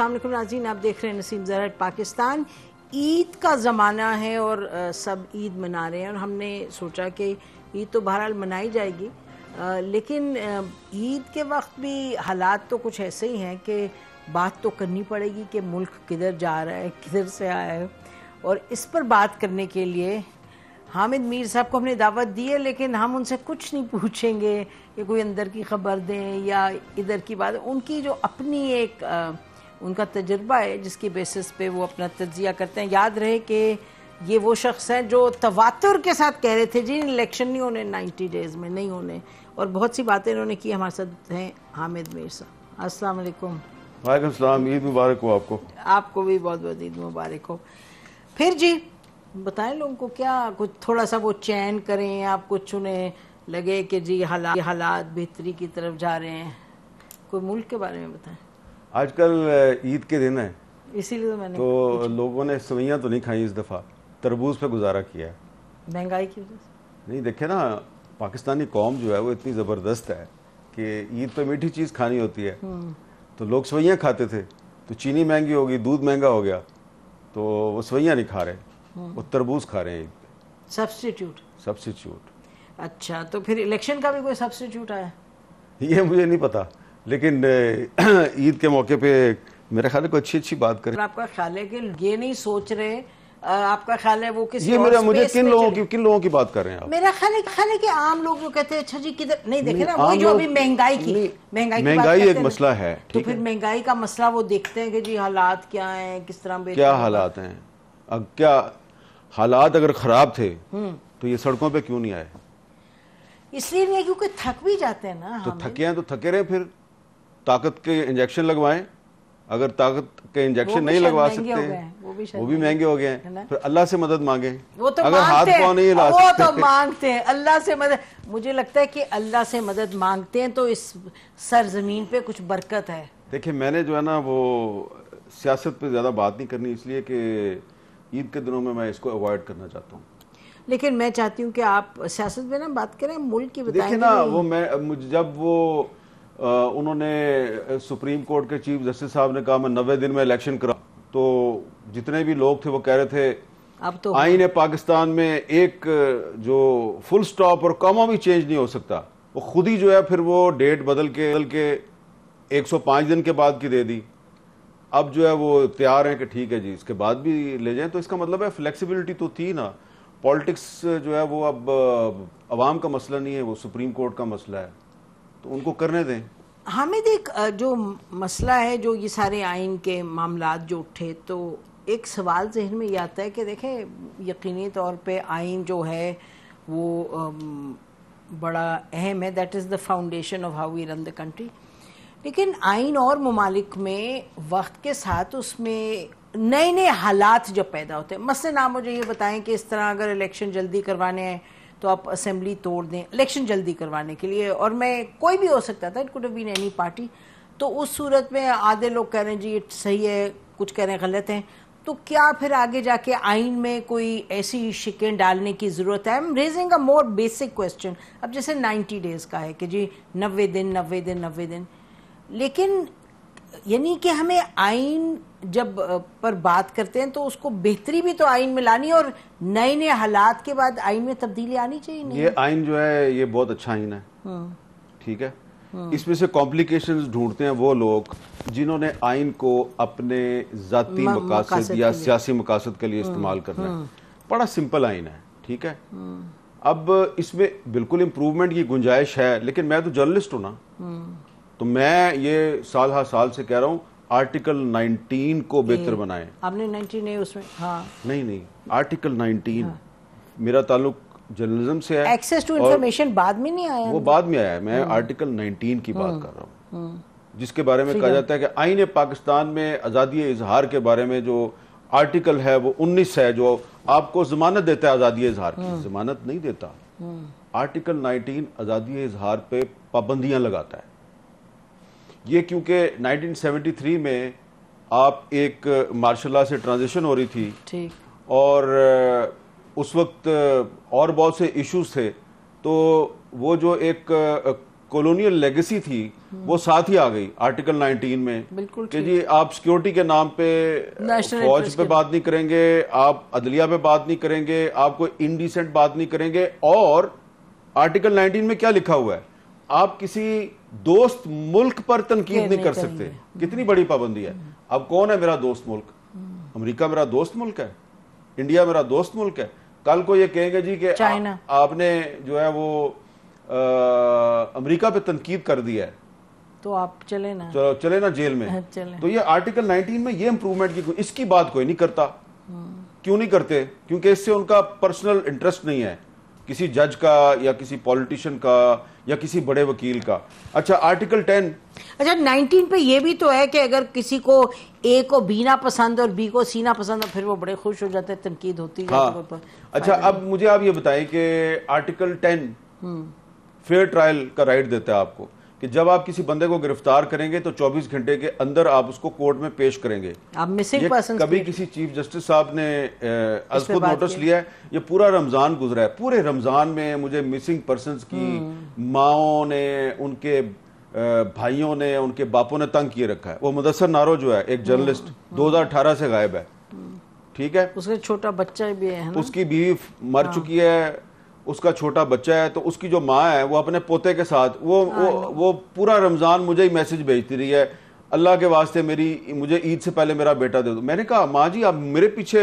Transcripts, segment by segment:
असलम नाजीन आप देख रहे हैं नसीम जरा पाकिस्तान ईद का ज़माना है और सब ईद मना रहे हैं और हमने सोचा कि ईद तो बहरहाल मनाई जाएगी लेकिन ईद के वक्त भी हालात तो कुछ ऐसे ही हैं कि बात तो करनी पड़ेगी कि मुल्क किधर जा रहा है किधर से आया है और इस पर बात करने के लिए हामिद मीर साहब को हमने दावत दी है लेकिन हम उनसे कुछ नहीं पूछेंगे कि कोई अंदर की खबर दें या इधर की बात उनकी जो अपनी एक आ, उनका तजर्बा है जिसकी बेसिस पे वो अपना तजिया करते हैं याद रहे कि ये वो शख्स हैं जो तवातुर के साथ कह रहे थे जी इलेक्शन नहीं होने 90 डेज़ में नहीं होने और बहुत सी बातें इन्होंने की हमारे साथ हैं हामिद मीर साहब अस्सलाम सलाम ईद मुबारक हो आपको आपको भी बहुत बहुत ईद मुबारक हो फिर जी बताएं लोगों को क्या कुछ थोड़ा सा वो चैन करें आप कुछ उन्हें लगे कि जी हालात हालात बेहतरी की तरफ जा रहे हैं कोई मुल्क के बारे में बताएं आजकल ईद के दिन है इसीलिए तो मैंने तो लोगों ने सवैया तो नहीं खाई इस दफ़ा तरबूज पे गुजारा किया है महंगाई की वजह नहीं देखे ना पाकिस्तानी कौम जो है वो इतनी ज़बरदस्त है कि ईद पे मीठी चीज़ खानी होती है हम्म। तो लोग सवैया खाते थे तो चीनी महंगी होगी दूध महंगा हो गया तो वो सवैया नहीं खा रहे हम्म। वो तरबूज खा रहे हैं सब्सटीट्यूट सब्सटीट्यूट अच्छा तो फिर इलेक्शन का भी कोई सब्सटीट्यूट आया ये मुझे नहीं पता लेकिन ईद के मौके पे मेरे ख्याल को अच्छी अच्छी बात करें आपका ख्याल है कि ये नहीं सोच रहे आपका ख्याल है वो किसी ये मेरा मुझे किन लोगों की किन लोगों की बात कर रहे हैं आप मेरा ख्याल है ख्याल है कि आम लोग जो कहते हैं अच्छा जी किधर नहीं देखे ना वो जो अभी महंगाई की महंगाई महंगाई एक मसला है तो फिर महंगाई का मसला वो देखते हैं कि जी हालात क्या है किस तरह क्या हालात हैं अब क्या हालात अगर खराब थे हम्म। तो ये सड़कों पर क्यों नहीं आए इसलिए नहीं क्योंकि थक भी जाते हैं ना तो थके हैं तो थके रहे फिर ताकत के इंजेक्शन लगवाएं अगर ताकत के इंजेक्शन नहीं लगवा सकते हैं वो भी, वो भी महंगे हो गए हैं फिर अल्लाह से मदद मांगे वो तो अगर हाथ पाँव नहीं हिला वो तो मांगते हैं अल्लाह से मदद मुझे लगता है कि अल्लाह से मदद मांगते हैं तो इस सरजमीन पे कुछ बरकत है देखिए मैंने जो है ना वो सियासत पे ज़्यादा बात नहीं करनी इसलिए कि ईद के दिनों में मैं इसको अवॉइड करना चाहता हूँ लेकिन मैं चाहती हूँ कि आप सियासत में ना बात करें मुल्क की बताएं देखिए ना वो मैं जब वो उन्होंने सुप्रीम कोर्ट के चीफ जस्टिस साहब ने कहा मैं नब्बे दिन में इलेक्शन करा तो जितने भी लोग थे वो कह रहे थे अब तो आईन पाकिस्तान में एक जो फुल स्टॉप और कॉमा भी चेंज नहीं हो सकता वो खुद ही जो है फिर वो डेट बदल के बदल के 105 दिन के बाद की दे दी अब जो है वो तैयार हैं कि ठीक है जी इसके बाद भी ले जाएं तो इसका मतलब है फ्लेक्सिबिलिटी तो थी ना पॉलिटिक्स जो है वो अब आवाम का मसला नहीं है वो सुप्रीम कोर्ट का मसला है तो उनको करने दें हामिद एक जो मसला है जो ये सारे आइन के मामला जो उठे तो एक सवाल जहन में ये आता है कि देखें यकीनी तौर पे आइन जो है वो बड़ा अहम है that is the foundation of how we run the country लेकिन आइन और ममालिक में वक्त के साथ उसमें नए नए हालात जब पैदा होते हैं मसले ना मुझे ये बताएं कि इस तरह अगर इलेक्शन जल्दी करवाने हैं तो आप असेंबली तोड़ दें इलेक्शन जल्दी करवाने के लिए और मैं कोई भी हो सकता था it could been any party तो उस सूरत में आधे लोग कह रहे हैं जी इट सही है कुछ कह रहे हैं गलत है तो क्या फिर आगे जाके आइन में कोई ऐसी शिकें डालने की ज़रूरत है I am raising a more basic question अब जैसे 90 डेज़ का है कि जी नब्बे दिन नब्बे दिन नब्बे दिन लेकिन यानी कि हमें आइन जब पर बात करते हैं तो उसको बेहतरी भी तो आइन में लानी और नए नए हालात के बाद आइन में तब्दीली आनी चाहिए नहीं? ये आइन जो है ये बहुत अच्छा आइन है हाँ। ठीक है हाँ। इसमें से कॉम्प्लिकेशंस ढूंढते हैं वो लोग जिन्होंने आइन को अपने जाती मकासद या सियासी मकासद के लिए हाँ, इस्तेमाल करना है बड़ा सिंपल आइन है ठीक है अब इसमें बिल्कुल इम्प्रूवमेंट की गुंजाइश है लेकिन मैं तो जर्नलिस्ट हूँ ना तो मैं ये साल हा साल से कह रहा हूँ आर्टिकल 19 को बेहतर बनाए आपने 19 नहीं उसमें हाँ नहीं नहीं आर्टिकल 19 हाँ। मेरा ताल्लुक जर्नलिज्म से है एक्सेस टू इंफॉर्मेशन बाद में नहीं आया वो बाद में आया मैं आर्टिकल हम्म। 19 की बात हम्म, कर रहा हूँ हम्म। जिसके बारे में कहा जाता है कि आईन पाकिस्तान में आज़ादी इजहार के बारे में जो आर्टिकल है वो 19 है जो आपको जमानत देता है आज़ादी इजहार की जमानत नहीं देता आर्टिकल 19 आज़ादी इजहार पे पाबंदियां लगाता है ये क्योंकि 1973 में आप एक मार्शल से ट्रांजिशन हो रही थी ठीक और उस वक्त और बहुत से इश्यूज थे तो वो जो एक कॉलोनियल लेगेसी थी वो हम्म। साथ ही आ गई आर्टिकल 19 में बिल्कुल कि जी आप सिक्योरिटी के नाम पे फौज पे बात नहीं करेंगे आप अदलिया पे बात नहीं करेंगे आप कोई इनडिसेंट बात नहीं करेंगे और आर्टिकल 19 में क्या लिखा हुआ है आप किसी दोस्त मुल्क पर तनकीद नहीं कर सकते कितनी बड़ी पाबंदी है अब कौन है मेरा दोस्त मुल्क अमेरिका मेरा दोस्त मुल्क है इंडिया मेरा दोस्त मुल्क है कल को ये कहेंगे जी कि आपने जो है वो अमेरिका पे तनकीद कर दिया है तो आप चले ना चलो चले ना जेल में चले। तो ये आर्टिकल 19 में ये इंप्रूवमेंट की इसकी बात कोई नहीं करता हम्म। क्यों नहीं करते क्योंकि इससे उनका पर्सनल इंटरेस्ट नहीं है किसी जज का या किसी पॉलिटिशियन का या किसी बड़े वकील का अच्छा आर्टिकल टेन अच्छा नाइनटीन पे ये भी तो है कि अगर किसी को ए को बी ना पसंद और बी को सी ना पसंद और तो फिर वो बड़े खुश हो जाते हैं तनकीद होती है हाँ, अच्छा अब मुझे आप ये बताएं कि article ten hmm. Fair trial का राइट देता है आपको कि जब आप किसी बंदे को गिरफ्तार करेंगे तो 24 घंटे के अंदर आप उसको कोर्ट में पेश करेंगे आप मिसिंग कभी किसी चीफ जस्टिस साहब ने खुद नोटिस लिया है ये पूरा रमजान गुजरा है पूरे रमजान में मुझे मिसिंग पर्सन की हम्म। माओ ने उनके भाइयों ने उनके बापों ने तंग किए रखा है वो मुदसर नारो जो है एक हम्म, जर्नलिस्ट हम्म। दो से गायब है ठीक है उसका छोटा बच्चा भी है ना? उसकी बीवी मर हाँ। चुकी है उसका छोटा बच्चा है तो उसकी जो माँ है वो अपने पोते के साथ वो हाँ वो वो पूरा रमज़ान मुझे ही मैसेज भेजती रही है अल्लाह के वास्ते मेरी मुझे ईद से पहले मेरा बेटा दे दो मैंने कहा माँ जी आप मेरे पीछे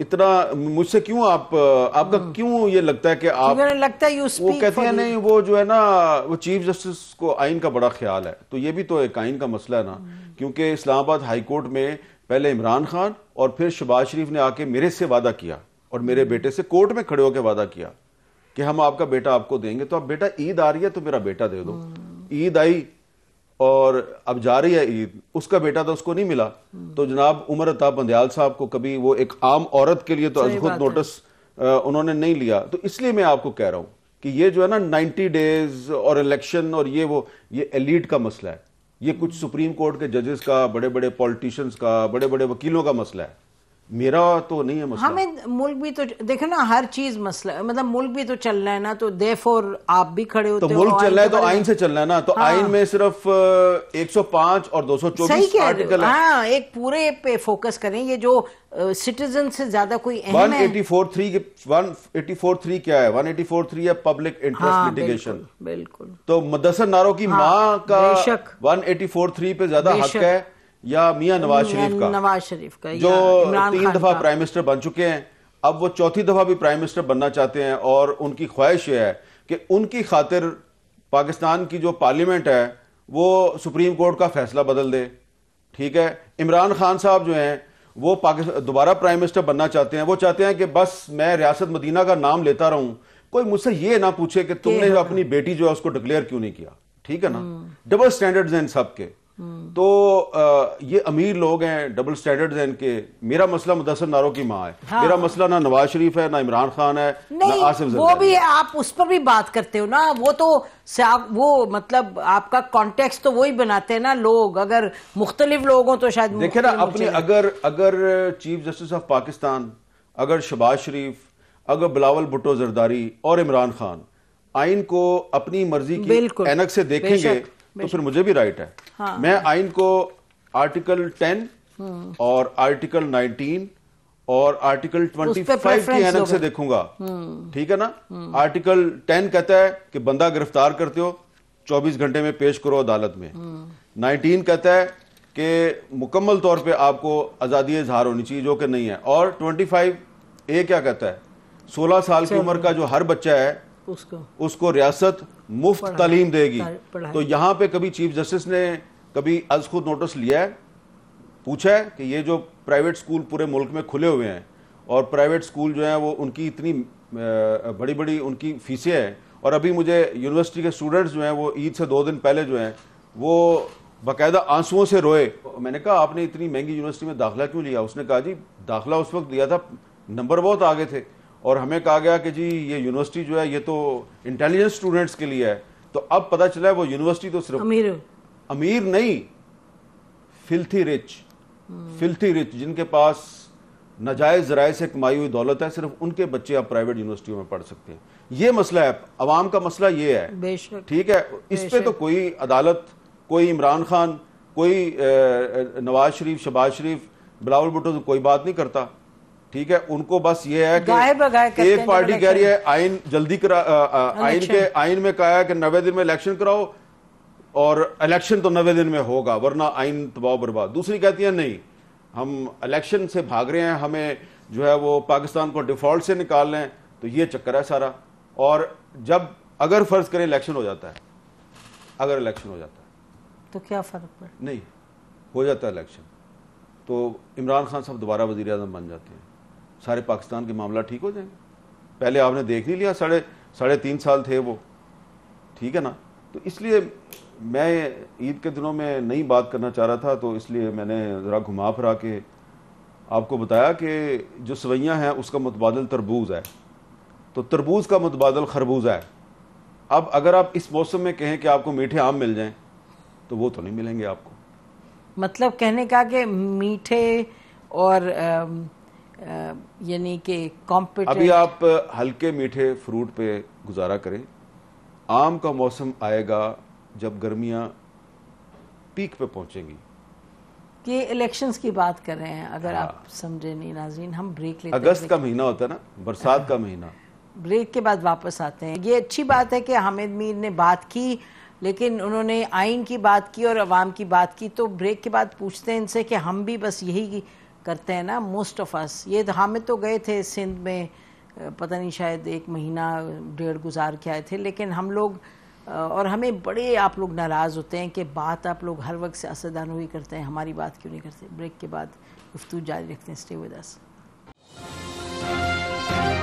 इतना मुझसे क्यों आप आपका हाँ। क्यों ये लगता है कि आप लगता है वो कहते हैं नहीं वो जो है ना वो चीफ जस्टिस को आइन का बड़ा ख्याल है तो ये भी तो एक आइन का मसला है ना हम्म। क्योंकि इस्लामाबाद हाई कोर्ट में पहले इमरान खान और फिर शबाज शरीफ ने आके मेरे से वादा किया और मेरे हम्म। बेटे से कोर्ट में खड़े होकर वादा किया कि हम आपका बेटा आपको देंगे तो आप बेटा ईद आ रही है तो मेरा बेटा दे दो ईद आई और अब जा रही है ईद उसका बेटा तो उसको नहीं मिला तो जनाब उमर अता बंदयाल साहब को कभी वो एक आम औरत के लिए तो अजखुद नोटिस उन्होंने नहीं लिया तो इसलिए मैं आपको कह रहा हूं कि ये जो है ना 90 डेज और इलेक्शन और ये वो ये एलिट का मसला है ये कुछ सुप्रीम कोर्ट के जजेस का बड़े बड़े पॉलिटिशियंस का बड़े बड़े वकीलों का मसला है मेरा तो नहीं है मसला हमें मुल्क भी तो देखे ना हर चीज मसला मतलब मुल्क भी तो चल रहा है ना तो दे फोर आप भी खड़े होते तो मुल्क चल रहा है तो आइन से चल रहा है ना तो हाँ। आइन में सिर्फ 105 और 224 सही कह हाँ, एक पूरे पे फोकस करें ये जो सिटीजन से ज्यादा कोई one eighty four three one eighty four three क्या है वन एटी फोर थ्री है पब्लिक इंटरेस्ट लिटिगेशन बिल्कुल तो मदसर नारो की हाँ, माँ का वन एटी फोर थ्री पे ज्यादा हक है या मियाँ नवाज शरीफ का नवाज शरीफ का जो तीन दफा प्राइम मिनिस्टर बन चुके हैं अब वो चौथी दफा भी प्राइम मिनिस्टर बनना चाहते हैं और उनकी ख्वाहिश है कि उनकी खातिर पाकिस्तान की जो पार्लियामेंट है वो सुप्रीम कोर्ट का फैसला बदल दे ठीक है इमरान खान साहब जो हैं वो पाकिस्तान दोबारा प्राइम मिनिस्टर बनना चाहते हैं वो चाहते हैं कि बस मैं रियासत मदीना का नाम लेता रहूं कोई मुझसे ये ना पूछे कि तुमने हाँ। अपनी बेटी जो है उसको डिक्लेयर क्यों नहीं किया ठीक है ना डबल हम्म। स्टैंडर्ड्स हैं इन सब के तो आ, ये अमीर लोग हैं डबल स्टैंडर्ड हैं इनके मेरा मसला मुदसर नारो की माँ है हाँ। मेरा मसला ना नवाज शरीफ है ना इमरान खान है ना आसिफ वो भी आप उस पर भी बात करते हो ना वो तो वो मतलब आपका कॉन्टेक्स्ट तो वही बनाते हैं ना लोग अगर मुख्तलिफ लोग तो शायद देखे ना अपने अगर अगर चीफ जस्टिस ऑफ पाकिस्तान अगर शबाज शरीफ अगर बिलावल भुट्टो जरदारी और इमरान खान आइन को अपनी मर्जी की एनक से देखेंगे तो फिर मुझे भी राइट है हाँ। मैं आइन को आर्टिकल टेन और आर्टिकल नाइनटीन और आर्टिकल फाइव की से देखूंगा हम्म। ठीक है ना आर्टिकल टेन कहता है कि बंदा गिरफ्तार करते हो चौबीस घंटे में पेश करो अदालत में नाइनटीन हम्म। कहता है कि मुकम्मल तौर पे आपको आज़ादी इजहार होनी चाहिए जो कि नहीं है और ट्वेंटी फाइव ए क्या कहता है सोलह साल की उम्र का जो हर बच्चा है उसको उसको रियासत मुफ्त तालीम देगी तो यहाँ पे कभी चीफ जस्टिस ने कभी अज खुद नोटिस लिया है पूछा है कि ये जो प्राइवेट स्कूल पूरे मुल्क में खुले हुए हैं और प्राइवेट स्कूल जो है वो उनकी इतनी बड़ी बड़ी उनकी फीसें हैं और अभी मुझे यूनिवर्सिटी के स्टूडेंट्स जो हैं वो ईद से दो दिन पहले जो हैं वो बाकायदा आंसुओं से रोए मैंने कहा आपने इतनी महंगी यूनिवर्सिटी में दाखिला क्यों लिया उसने कहा जी दाखिला उस वक्त दिया था नंबर बहुत आगे थे और हमें कहा गया कि जी ये यूनिवर्सिटी जो है ये तो इंटेलिजेंस स्टूडेंट्स के लिए है तो अब पता चला है वो यूनिवर्सिटी तो सिर्फ अमीर अमीर नहीं फिल्थी रिच फिल्थी रिच जिनके पास नाजायज जराए से कमाई हुई दौलत है सिर्फ उनके बच्चे आप प्राइवेट यूनिवर्सिटियों में पढ़ सकते हैं ये मसला है अवाम का मसला ये है ठीक है इस पे तो कोई अदालत कोई इमरान खान कोई नवाज शरीफ शबाज शरीफ बिलावल भुट्टो से तो कोई बात नहीं करता ठीक है उनको बस ये है कि एक पार्टी तो कह रही है आइन जल्दी करा आइन के आइन में कहा है कि नवे दिन में इलेक्शन कराओ और इलेक्शन तो नवे दिन में होगा वरना आइन दबाव बर्बाद दूसरी कहती है नहीं हम इलेक्शन से भाग रहे हैं हमें जो है वो पाकिस्तान को डिफॉल्ट से निकाल लें तो ये चक्कर है सारा और जब अगर फर्ज करें इलेक्शन हो जाता है अगर इलेक्शन हो जाता है तो क्या फर्क पड़े नहीं हो जाता है इलेक्शन तो इमरान खान साहब दोबारा वजीर बन जाते हैं सारे पाकिस्तान के मामला ठीक हो जाएंगे पहले आपने देख नहीं लिया साढ़े साढ़े तीन साल थे वो ठीक है ना तो इसलिए मैं ईद के दिनों में नई बात करना चाह रहा था तो इसलिए मैंने ज़रा घुमा फिरा के आपको बताया कि जो सवैयाँ हैं उसका मुतबादल तरबूज है तो तरबूज का मुतबादल खरबूजा है अब अगर आप इस मौसम में कहें कि आपको मीठे आम मिल जाएं तो वो तो नहीं मिलेंगे आपको मतलब कहने का कि मीठे और यानी कि कॉम्पिट अभी आप हल्के मीठे फ्रूट पे गुजारा करें आम का मौसम आएगा जब गर्मियां पीक पे पहुंचेंगी ये इलेक्शंस की बात कर रहे हैं अगर आप हाँ। समझे नहीं नाजीन हम ब्रेक लेते अगस्त का महीना होता है ना बरसात का महीना ब्रेक के बाद वापस आते हैं ये अच्छी बात है कि हामिद मीर ने बात की लेकिन उन्होंने आइन की बात की और आवाम की बात की तो ब्रेक के बाद पूछते हैं इनसे कि हम भी बस यही करते हैं ना मोस्ट ऑफ अस ये तो हमें तो गए थे सिंध में पता नहीं शायद एक महीना डेढ़ गुजार के आए थे लेकिन हम लोग और हमें बड़े आप लोग नाराज़ होते हैं कि बात आप लोग हर वक्त से असरदान हुई करते हैं हमारी बात क्यों नहीं करते ब्रेक के बाद गुफ्तु जारी रखते हैं स्टे विद अस